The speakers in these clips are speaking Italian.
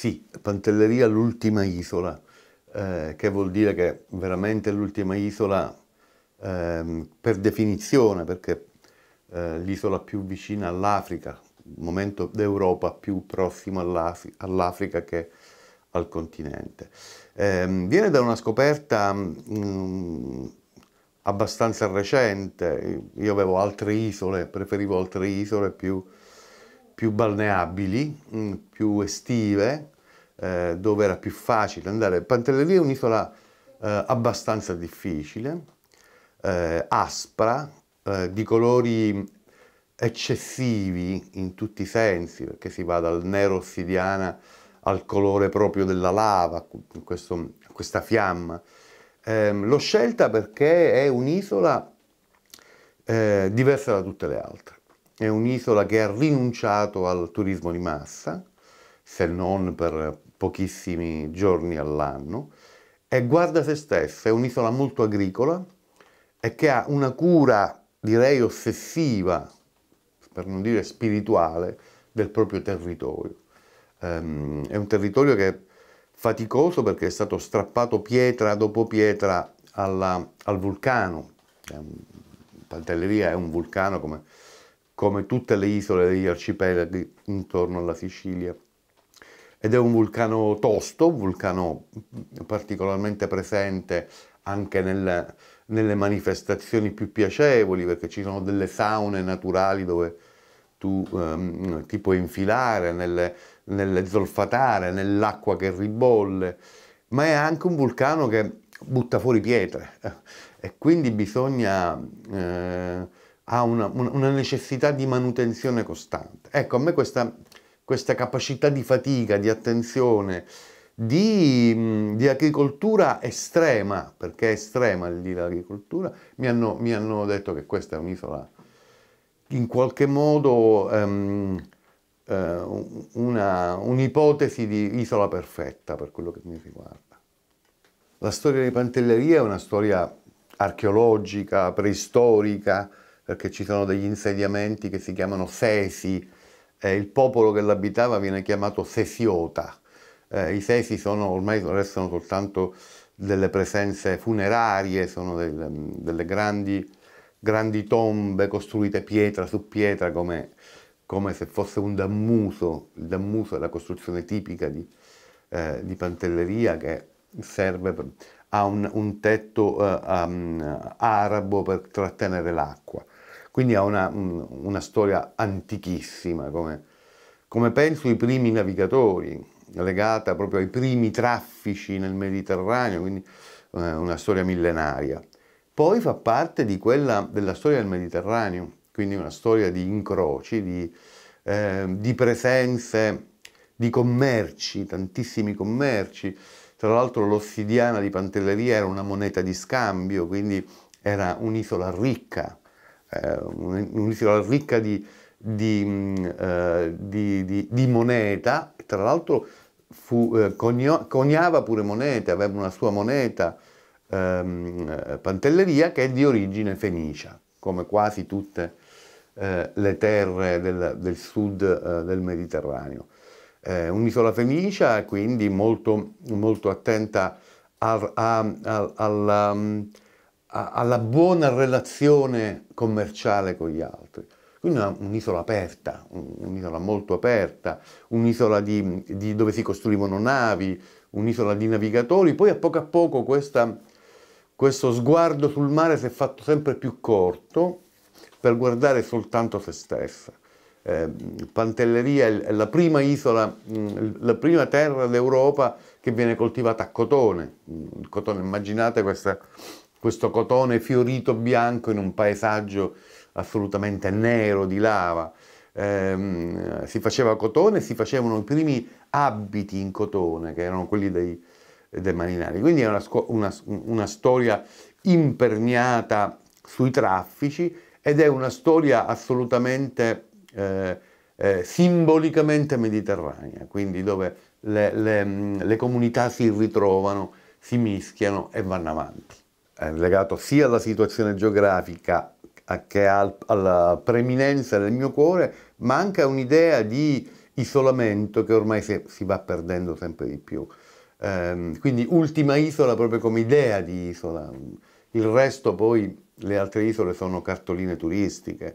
Sì, Pantelleria l'ultima isola, eh, che vuol dire che veramente l'ultima isola eh, per definizione, perché eh, l'isola più vicina all'Africa, il momento d'Europa più prossimo all'Africa che al continente. Ehm, viene da una scoperta mh, mm, abbastanza recente, io avevo altre isole, preferivo altre isole più più balneabili, mm, più estive, eh, dove era più facile andare. Pantelleria è un'isola eh, abbastanza difficile, eh, aspra, eh, di colori eccessivi in tutti i sensi, perché si va dal nero ossidiana al colore proprio della lava, questo, questa fiamma. Ehm, l'ho scelta perché è un'isola eh, diversa da tutte le altre è un'isola che ha rinunciato al turismo di massa, se non per pochissimi giorni all'anno, e guarda se stessa, è un'isola molto agricola e che ha una cura, direi, ossessiva, per non dire spirituale, del proprio territorio. Um, è un territorio che è faticoso perché è stato strappato pietra dopo pietra alla, al vulcano. Pantelleria è un vulcano come come tutte le isole degli arcipelaghi intorno alla Sicilia. Ed è un vulcano tosto, un vulcano particolarmente presente anche nel, nelle manifestazioni più piacevoli, perché ci sono delle saune naturali dove tu ehm, ti puoi infilare, nelle, nelle zolfatare, nell'acqua che ribolle, ma è anche un vulcano che butta fuori pietre e quindi bisogna eh, ha una, una, necessità di manutenzione costante. Ecco, a me questa, questa capacità di fatica, di attenzione, di, mm, di, agricoltura estrema, perché è estrema lì l'agricoltura, mi hanno, mi hanno detto che questa è un'isola in qualche modo um, uh, un'ipotesi di isola perfetta per quello che mi riguarda. La storia di Pantelleria è una storia archeologica, preistorica, perché ci sono degli insediamenti che si chiamano Sesi, eh, il popolo che l'abitava viene chiamato Sesiota. Eh, I Sesi sono ormai restano soltanto delle presenze funerarie, sono del, delle grandi, grandi, tombe costruite pietra su pietra come, come, se fosse un dammuso. Il dammuso è la costruzione tipica di, eh, di Pantelleria che serve a un, un tetto eh, um, arabo per trattenere l'acqua. Quindi ha una, una storia antichissima, come, come penso i primi navigatori, legata proprio ai primi traffici nel Mediterraneo, quindi eh, una storia millenaria. Poi fa parte di quella della storia del Mediterraneo, quindi una storia di incroci, di, eh, di presenze, di commerci, tantissimi commerci. Tra l'altro l'ossidiana di Pantelleria era una moneta di scambio, quindi era un'isola ricca eh, un'isola ricca di, mm, eh, di, di, di, moneta, tra l'altro fu, eh, coniava pure monete, aveva una sua moneta, ehm, Pantelleria, che è di origine fenicia, come quasi tutte eh, le terre del, del sud eh, del Mediterraneo. Eh, un'isola fenicia, quindi molto, molto attenta al, a, al, al, a, alla buona relazione commerciale con gli altri. Quindi un'isola aperta, un'isola molto aperta, un'isola di, di dove si costruivano navi, un'isola di navigatori, poi a poco a poco questa, questo sguardo sul mare si è fatto sempre più corto per guardare soltanto se stessa. Eh, Pantelleria è la prima isola, mm, la prima terra d'Europa che viene coltivata a cotone. Mm, cotone, immaginate questa, questo cotone fiorito bianco in un paesaggio assolutamente nero di lava. Eh, si faceva cotone, si facevano i primi abiti in cotone, che erano quelli dei, dei marinari. Quindi è una, una, una storia imperniata sui traffici ed è una storia assolutamente eh, eh, simbolicamente mediterranea, quindi dove le, le, le comunità si ritrovano, si mischiano e vanno avanti eh, legato sia alla situazione geografica che al, alla preminenza del mio cuore, ma anche a un'idea di isolamento che ormai si, si va perdendo sempre di più. Eh, quindi ultima isola proprio come idea di isola. Il resto poi, le altre isole sono cartoline turistiche,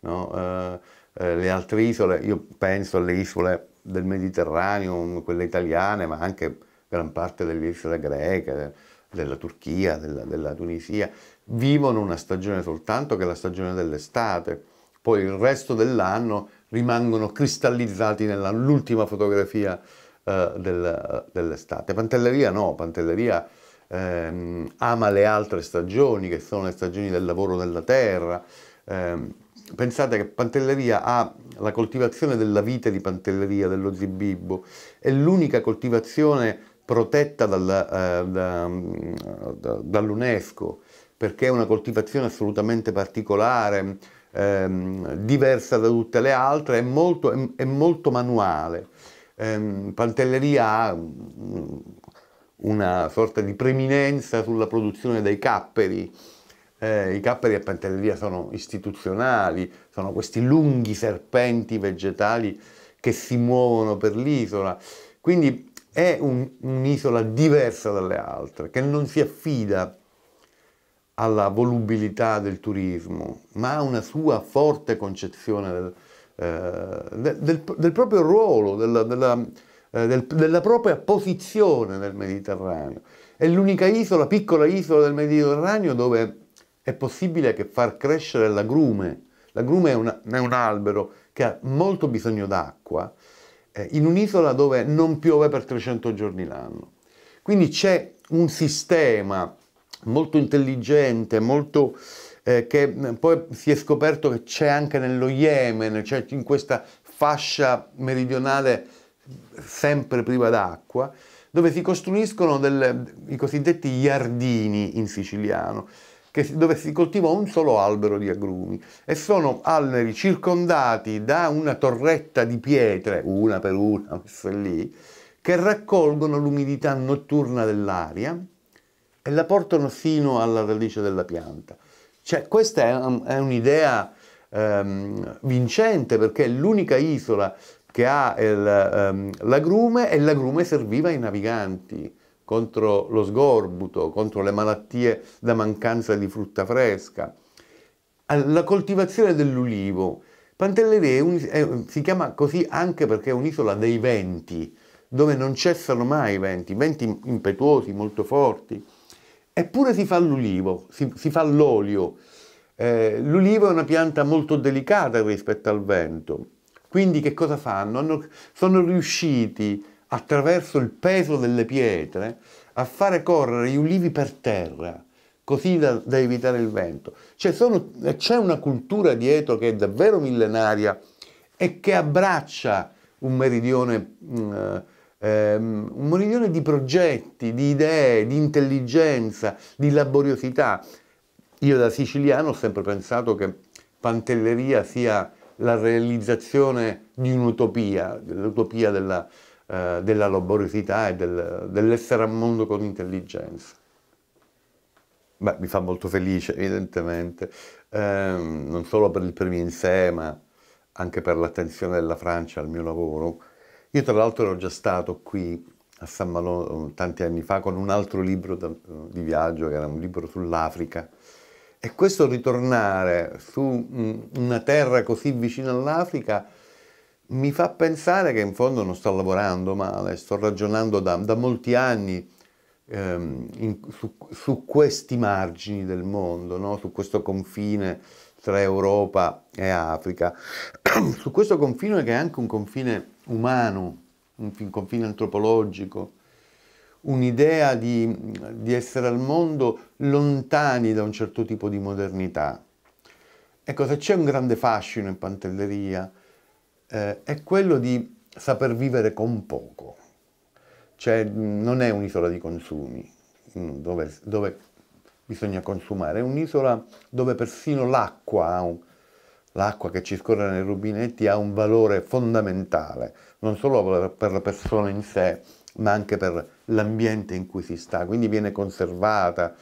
no? eh, eh le altre isole, io penso alle isole del Mediterraneo, quelle italiane, ma anche gran parte delle isole greche, della Turchia, della, della Tunisia, vivono una stagione soltanto che è la stagione dell'estate, poi il resto dell'anno rimangono cristallizzati nell'ultima fotografia eh, del, dell'estate. Pantelleria no, Pantelleria ehm, ama le altre stagioni che sono le stagioni del lavoro della terra. Eh, pensate che Pantelleria ha la coltivazione della vite di Pantelleria, dello zibibbo, è l'unica coltivazione protetta dalla, eh, da, mm, da, dall'UNESCO perché è una coltivazione assolutamente particolare, ehm, diversa da tutte le altre, è molto, è, è molto manuale. Ehm, Pantelleria ha mm, una sorta di preminenza sulla produzione dei capperi. Eh, I capperi a Pantelleria sono istituzionali, sono questi lunghi serpenti vegetali che si muovono per l'isola. Quindi è un, un'isola diversa dalle altre, che non si affida alla volubilità del turismo, ma ha una sua forte concezione del, eh, del, del, del proprio ruolo, della, della, eh, della propria posizione nel Mediterraneo. È l'unica isola, piccola isola del Mediterraneo dove è possibile che far crescere l'agrume. L'agrume è, una, è un albero che ha molto bisogno d'acqua, eh, in un'isola dove non piove per 300 giorni l'anno. Quindi c'è un sistema molto intelligente, molto, eh, che mm, poi si è scoperto che c'è anche nello Yemen, cioè in questa fascia meridionale sempre priva d'acqua, dove si costruiscono delle, i cosiddetti giardini in siciliano, che, dove si coltiva un solo albero di agrumi e sono alberi circondati da una torretta di pietre, una per una messe lì, che raccolgono l'umidità notturna dell'aria e la portano fino alla radice della pianta. Cioè, questa è, un'idea ehm, vincente perché è l'unica isola che ha ehm, l'agrume e l'agrume serviva ai naviganti contro lo sgorbuto, contro le malattie da mancanza di frutta fresca. La coltivazione dell'ulivo. Pantelleria è un, è, si chiama così anche perché è un'isola dei venti, dove non cessano mai i venti, venti impetuosi, molto forti. Eppure si fa l'ulivo, si, si fa l'olio. Eh, l'ulivo è una pianta molto delicata rispetto al vento. Quindi che cosa fanno? Hanno, sono riusciti attraverso il peso delle pietre, a fare correre gli ulivi per terra, così da, da evitare il vento. Cioè sono, c'è una cultura dietro che è davvero millenaria e che abbraccia un meridione, um, um, un meridione di progetti, di idee, di intelligenza, di laboriosità. Io da siciliano ho sempre pensato che Pantelleria sia la realizzazione di un'utopia, l'utopia della, eh, della laboriosità e del, dell'essere al mondo con intelligenza. Beh, mi fa molto felice, evidentemente, eh, non solo per il premio in sé, ma anche per l'attenzione della Francia al mio lavoro. Io tra l'altro ero già stato qui a San Malo eh, tanti anni fa con un altro libro da, eh, di viaggio, che era un libro sull'Africa, e questo ritornare su mm, una terra così vicina all'Africa mi fa pensare che in fondo non sto lavorando male, sto ragionando da, da molti anni ehm, in, su, su, questi margini del mondo, no? su questo confine tra Europa e Africa, su questo confine che è anche un confine umano, un confine antropologico, un'idea di, di essere al mondo lontani da un certo tipo di modernità. Ecco, se c'è un grande fascino in Pantelleria, eh, è quello di saper vivere con poco. Cioè mm, non è un'isola di consumi mm, dove, dove bisogna consumare, è un'isola dove persino l'acqua, l'acqua che ci scorre nei rubinetti ha un valore fondamentale, non solo per la persona in sé, ma anche per l'ambiente in cui si sta, quindi viene conservata,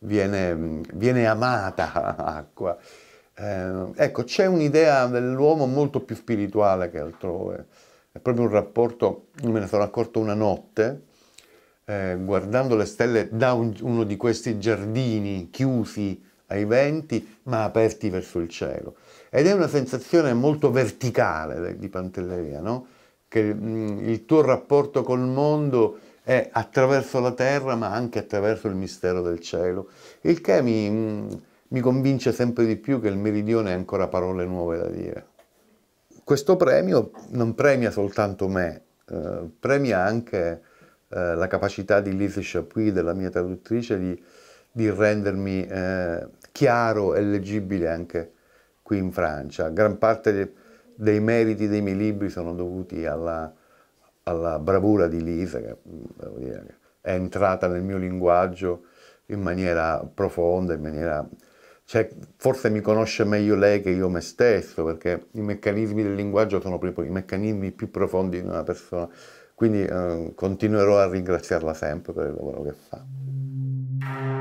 viene, mm, viene amata acqua. Eh, ecco, c'è un'idea dell'uomo molto più spirituale che altrove. È proprio un rapporto, me ne sono accorto una notte, eh, guardando le stelle da un, uno di questi giardini chiusi ai venti, ma aperti verso il cielo. Ed è una sensazione molto verticale di Pantelleria, no? che mh, mm, il tuo rapporto col mondo è attraverso la terra, ma anche attraverso il mistero del cielo, il che mi... Mh, mm, mi convince sempre di più che il meridione ha ancora parole nuove da dire. Questo premio non premia soltanto me, eh, premia anche eh, la capacità di Lise Chapuis, della mia traduttrice, di, di rendermi eh, chiaro e leggibile anche qui in Francia. Gran parte de, dei meriti dei miei libri sono dovuti alla, alla bravura di Lise, che mm, dire, è entrata nel mio linguaggio in maniera profonda, in maniera cioè, forse mi conosce meglio lei che io me stesso, perché i meccanismi del linguaggio sono proprio i meccanismi più profondi di una persona. Quindi eh, continuerò a ringraziarla sempre per il lavoro che fa.